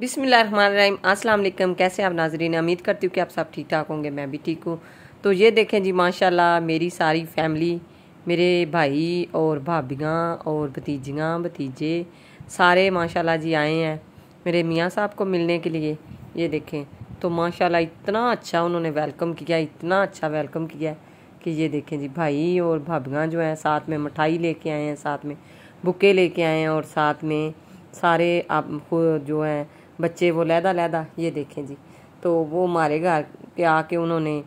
बिसमीम अस्सलाम कैसे आप नाजरीन उम्मीद करती हूँ कि आप सब ठीक ठाक होंगे मैं भी ठीक हूँ तो ये देखें जी माशाल्लाह मेरी सारी फैमिली मेरे भाई और भाभियाँ और भतीजियाँ भतीजे सारे माशाल्लाह जी आए हैं मेरे मियाँ साहब को मिलने के लिए ये देखें तो माशाल्लाह इतना अच्छा उन्होंने वेलकम किया इतना अच्छा वेलकम किया कि ये देखें जी भाई और भाभियाँ जो हैं साथ में मिठाई कर आए हैं साथ में बुके ले आए हैं और साथ में सारे आप जो हैं बच्चे वो लहदा लहदा ये देखें जी तो वो हमारे घर पे आके उन्होंने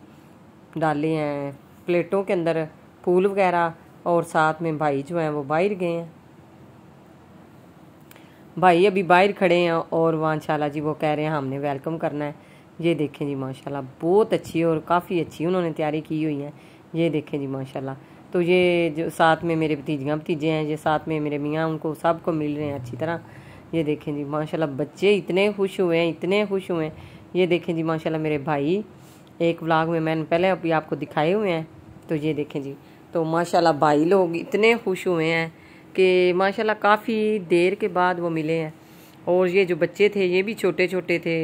डाले हैं प्लेटों के अंदर फूल वगैरह और साथ में भाई जो हैं वो बाहर गए हैं भाई अभी बाहर खड़े हैं और माशाला जी वो कह रहे हैं हमने वेलकम करना है ये देखें जी माशाल्लाह बहुत अच्छी और काफ़ी अच्छी उन्होंने तैयारी की हुई है ये देखें जी माशाल्लाह तो ये जो साथ में मेरे भतीजियाँ भतीजे हैं ये साथ में मेरे मियाँ उनको सबको मिल रहे हैं अच्छी तरह ये देखें जी माशाल्लाह बच्चे इतने खुश हुए हैं इतने खुश हुए हैं ये देखें जी माशाल्लाह मेरे भाई एक व्लाग में मैंने पहले अभी आपको दिखाए हुए हैं तो ये देखें जी तो माशाल्लाह भाई लोग इतने खुश हुए हैं कि माशाल्लाह काफ़ी देर के बाद वो मिले हैं और ये जो बच्चे थे ये भी छोटे छोटे थे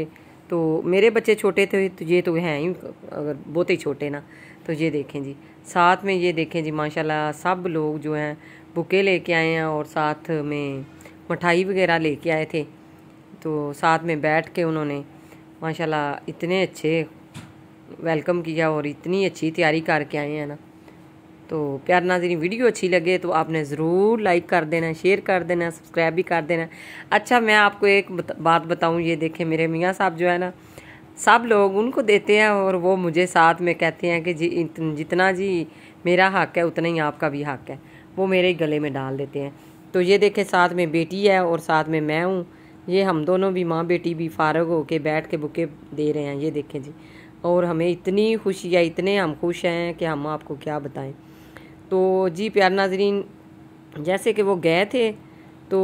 तो मेरे बच्चे छोटे थे तो ये तो हैं ही अगर बहुत ही छोटे ना तो ये देखें जी साथ में ये देखें जी माशाल्लाह सब लोग जो हैं बुके लेके आए हैं और साथ में मिठाई वगैरह लेके आए थे तो साथ में बैठ के उन्होंने माशाल्लाह इतने अच्छे वेलकम किया और इतनी अच्छी तैयारी करके आए हैं ना तो प्यार नाजरी वीडियो अच्छी लगे तो आपने ज़रूर लाइक कर देना शेयर कर देना सब्सक्राइब भी कर देना अच्छा मैं आपको एक बात बताऊँ ये देखें मेरे मियाँ साहब जो है ना सब लोग उनको देते हैं और वो मुझे साथ में कहते हैं कि जी जितना जी मेरा हक है उतना ही आपका भी हक है वो मेरे गले में डाल देते हैं तो ये देखें साथ में बेटी है और साथ में मैं हूँ ये हम दोनों भी माँ बेटी भी फारग हो के बैठ के बुके दे रहे हैं ये देखें जी और हमें इतनी खुशी है इतने हम खुश हैं कि हम आपको क्या बताएं तो जी प्यार नाजरीन जैसे कि वो गए थे तो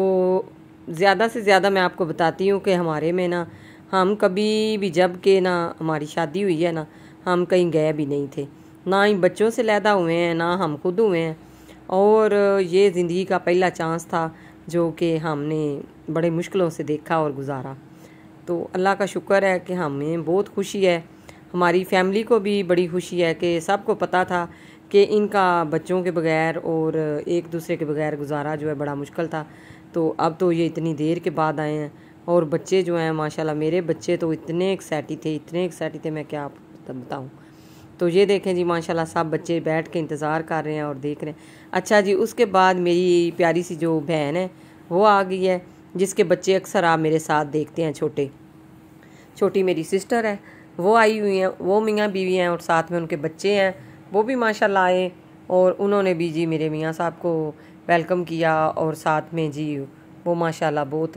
ज़्यादा से ज़्यादा मैं आपको बताती हूँ कि हमारे में ना हम कभी भी जब के ना हमारी शादी हुई है ना हम कहीं गए भी नहीं थे ना ही बच्चों से लैदा हुए हैं ना हम खुद हुए हैं और ये ज़िंदगी का पहला चांस था जो कि हमने बड़े मुश्किलों से देखा और गुजारा तो अल्लाह का शुक्र है कि हमें बहुत खुशी है हमारी फैमिली को भी बड़ी खुशी है कि सबको पता था कि इनका बच्चों के बगैर और एक दूसरे के बगैर गुजारा जो है बड़ा मुश्किल था तो अब तो ये इतनी देर के बाद आए हैं और बच्चे जो हैं माशाल्लाह मेरे बच्चे तो इतने एक्साइटी थे इतने एक्साइटी थे मैं क्या बताऊँ तो ये देखें जी माशाल्लाह सब बच्चे बैठ के इंतज़ार कर रहे हैं और देख रहे हैं अच्छा जी उसके बाद मेरी प्यारी सी जो बहन है वो आ गई है जिसके बच्चे अक्सर आप मेरे साथ देखते हैं छोटे छोटी मेरी सिस्टर है वो आई हुई हैं वो मियाँ बीवी हैं और साथ में उनके बच्चे हैं वो भी माशाला आए और उन्होंने भी जी मेरे मियाँ साहब को वेलकम किया और साथ में जी वो माशाल्लाह बहुत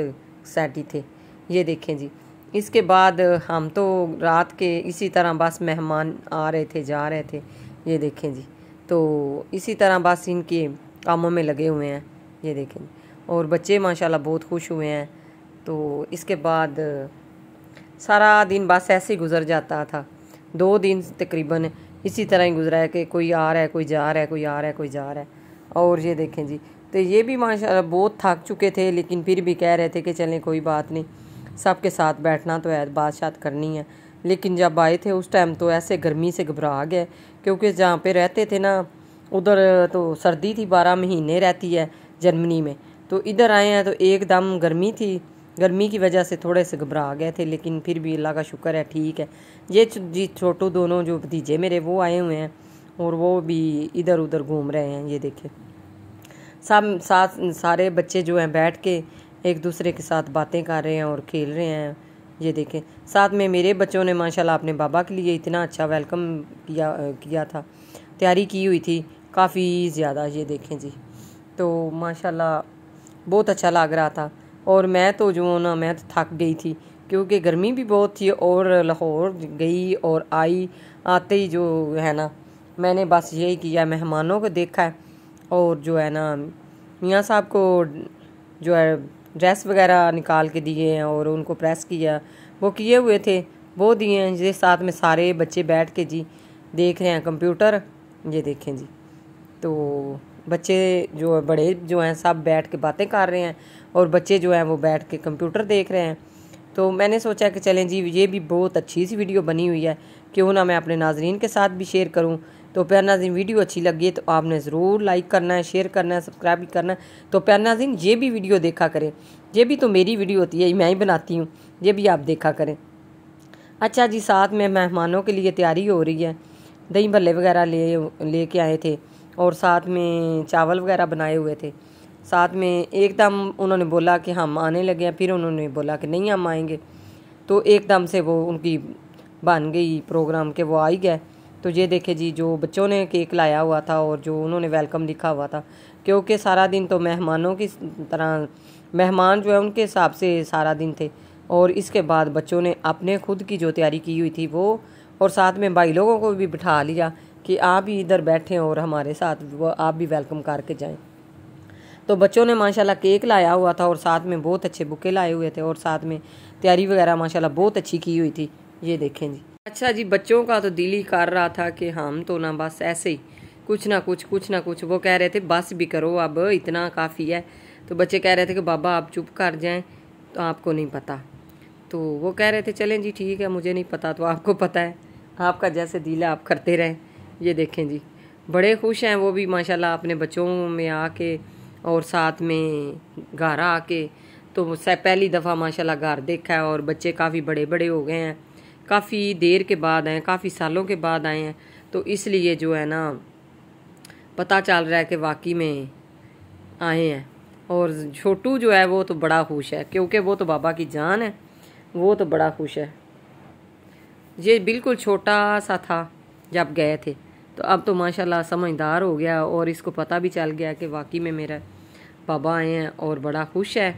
सैटी थे ये देखें जी इसके बाद हम तो रात के इसी तरह बस मेहमान आ रहे थे जा रहे थे ये देखें जी तो इसी तरह बस इनके कामों में लगे हुए हैं ये देखें और बच्चे माशाल्लाह बहुत खुश हुए हैं तो इसके बाद सारा दिन बस ऐसे ही गुजर जाता था दो दिन तकरीबन इसी तरह ही गुजरा है कि कोई आ रहा है कोई जा रहा है कोई आ रहा है कोई जा रहा है और ये देखें जी तो ये भी माशा बहुत थक चुके थे लेकिन फिर भी कह रहे थे कि चलें कोई बात नहीं सबके साथ बैठना तो है शात करनी है लेकिन जब आए थे उस टाइम तो ऐसे गर्मी से घबरा गए क्योंकि जहाँ पे रहते थे ना उधर तो सर्दी थी बारह महीने रहती है जर्मनी में तो इधर आए हैं तो एकदम गर्मी थी गर्मी की वजह से थोड़े से घबरा गए थे लेकिन फिर भी अल्लाह का शुक्र है ठीक है ये जी छोटू दोनों जो भतीजे मेरे वो आए हुए हैं और वो भी इधर उधर घूम रहे हैं ये देखें सब साथ सारे बच्चे जो हैं बैठ के एक दूसरे के साथ बातें कर रहे हैं और खेल रहे हैं ये देखें साथ में मेरे बच्चों ने माशाल्लाह अपने बाबा के लिए इतना अच्छा वेलकम किया किया था तैयारी की हुई थी काफ़ी ज़्यादा ये देखें जी तो माशाल्लाह बहुत अच्छा लग रहा था और मैं तो जो ना मैं तो थक गई थी क्योंकि गर्मी भी बहुत थी और लाहौर गई और आई आते ही जो है ना मैंने बस यही किया मेहमानों को देखा है और जो है ना मियाँ साहब को जो है ड्रेस वगैरह निकाल के दिए हैं और उनको प्रेस किया वो किए हुए थे वो दिए हैं जिसके साथ में सारे बच्चे बैठ के जी देख रहे हैं कंप्यूटर ये देखें जी तो बच्चे जो बड़े जो हैं सब बैठ के बातें कर रहे हैं और बच्चे जो हैं वो बैठ के कंप्यूटर देख रहे हैं तो मैंने सोचा कि चलें जी ये भी बहुत अच्छी सी वीडियो बनी हुई है क्यों ना मैं अपने नाजरीन के साथ भी शेयर करूं तो प्यार नाजिन वीडियो अच्छी लगी है तो आपने ज़रूर लाइक करना है शेयर करना है सब्सक्राइब भी करना है तो प्यार नाजिन ये भी वीडियो देखा करें ये भी तो मेरी वीडियो होती है मैं ही बनाती हूँ ये भी आप देखा करें अच्छा जी साथ में मेहमानों के लिए तैयारी हो रही है दही भल्ले वगैरह ले लेके आए थे और साथ में चावल वगैरह बनाए हुए थे साथ में एकदम उन्होंने बोला कि हम आने लगे हैं फिर उन्होंने बोला कि नहीं हम आएंगे तो एकदम से वो उनकी बन गई प्रोग्राम के वो आई गए तो ये देखे जी जो बच्चों ने केक लाया हुआ था और जो उन्होंने वेलकम लिखा हुआ था क्योंकि सारा दिन तो मेहमानों की तरह मेहमान जो है उनके हिसाब से सारा दिन थे और इसके बाद बच्चों ने अपने खुद की जो तैयारी की हुई थी वो और साथ में भाई लोगों को भी बिठा लिया कि आप भी इधर बैठें और हमारे साथ आप भी वेलकम करके जाएं तो बच्चों ने माशाल्लाह केक लाया हुआ था और साथ में बहुत अच्छे बुके लाए हुए थे और साथ में तैयारी वगैरह माशाल्लाह बहुत अच्छी की हुई थी ये देखें जी अच्छा जी बच्चों का तो दिल ही कर रहा था कि हम तो ना बस ऐसे ही कुछ ना कुछ कुछ ना कुछ वो कह रहे थे बस भी करो अब इतना काफ़ी है तो बच्चे कह रहे थे कि बाबा आप चुप कर जाएं तो आपको नहीं पता तो वो कह रहे थे चलें जी ठीक है मुझे नहीं पता तो आपको पता है आपका जैसे दिल है आप करते रहें ये देखें जी बड़े खुश हैं वो भी माशाल्लाह अपने बच्चों में आके और साथ में घर आके तो पहली दफ़ा माशाल्लाह घर देखा है और बच्चे काफ़ी बड़े बड़े हो गए हैं काफ़ी देर के बाद आए काफ़ी सालों के बाद आए हैं तो इसलिए जो है ना पता चल रहा है कि वाकई में आए हैं और छोटू जो है वो तो बड़ा खुश है क्योंकि वो तो बाबा की जान है वो तो बड़ा खुश है ये बिल्कुल छोटा सा था जब गए थे तो अब तो माशाल्लाह समझदार हो गया और इसको पता भी चल गया कि वाकई में मेरा बाबा आए हैं और बड़ा खुश है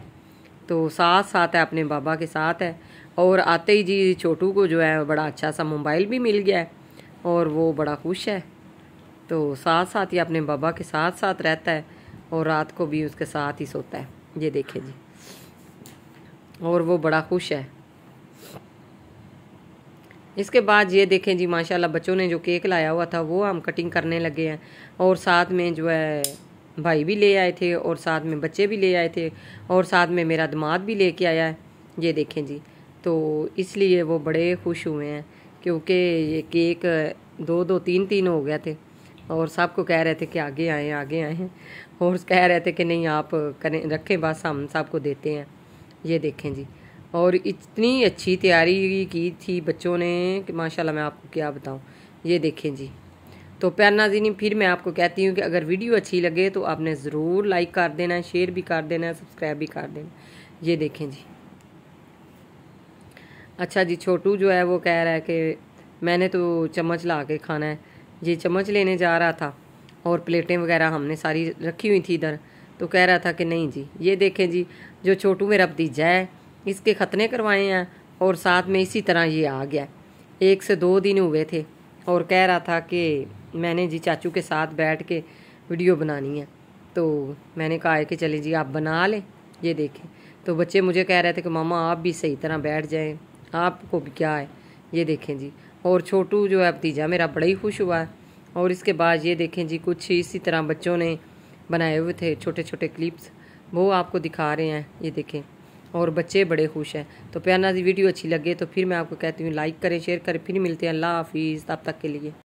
तो साथ साथ है अपने बाबा के साथ है और आते ही जी छोटू को जो है बड़ा अच्छा सा मोबाइल भी मिल गया है और वो बड़ा खुश है तो साथ साथ ही अपने बाबा के साथ साथ रहता है और रात को भी उसके साथ ही सोता है ये देखे जी और वो बड़ा खुश है इसके बाद ये देखें जी माशाल्लाह बच्चों ने जो केक लाया हुआ था वो हम कटिंग करने लगे हैं और साथ में जो है भाई भी ले आए थे और साथ में बच्चे भी ले आए थे और साथ में मेरा दिमाग भी लेके आया है ये देखें जी तो इसलिए वो बड़े खुश हुए हैं क्योंकि ये केक दो दो तीन तीन हो गए थे और सबको कह रहे थे कि आगे आएँ आगे आएँ और कह रहे थे कि नहीं आप करें रखें बस हम सबको देते हैं ये देखें जी और इतनी अच्छी तैयारी की थी बच्चों ने कि माशाल्लाह मैं आपको क्या बताऊं ये देखें जी तो प्यार नाजीन फिर मैं आपको कहती हूँ कि अगर वीडियो अच्छी लगे तो आपने ज़रूर लाइक कर देना शेयर भी कर देना सब्सक्राइब भी कर देना ये देखें जी अच्छा जी छोटू जो है वो कह रहा है कि मैंने तो चम्मच ला के खाना है जी चम्मच लेने जा रहा था और प्लेटें वगैरह हमने सारी रखी हुई थी इधर तो कह रहा था कि नहीं जी ये देखें जी जो छोटू मेरा भतीजा है इसके ख़तने करवाए हैं और साथ में इसी तरह ये आ गया एक से दो दिन हुए थे और कह रहा था कि मैंने जी चाचू के साथ बैठ के वीडियो बनानी है तो मैंने कहा है कि चले जी आप बना लें ये देखें तो बच्चे मुझे कह रहे थे कि मामा आप भी सही तरह बैठ जाएं आपको भी क्या है ये देखें जी और छोटू जो है भतीजा मेरा बड़ा ही खुश हुआ है और इसके बाद ये देखें जी कुछ इसी तरह बच्चों ने बनाए हुए थे छोटे छोटे क्लिप्स वो आपको दिखा रहे हैं ये देखें और बच्चे बड़े खुश हैं तो प्यारना जी वीडियो अच्छी लगे तो फिर मैं आपको कहती हूँ लाइक करें शेयर करें फिर मिलते हैं अल्लाह हाफिज़ तब तक के लिए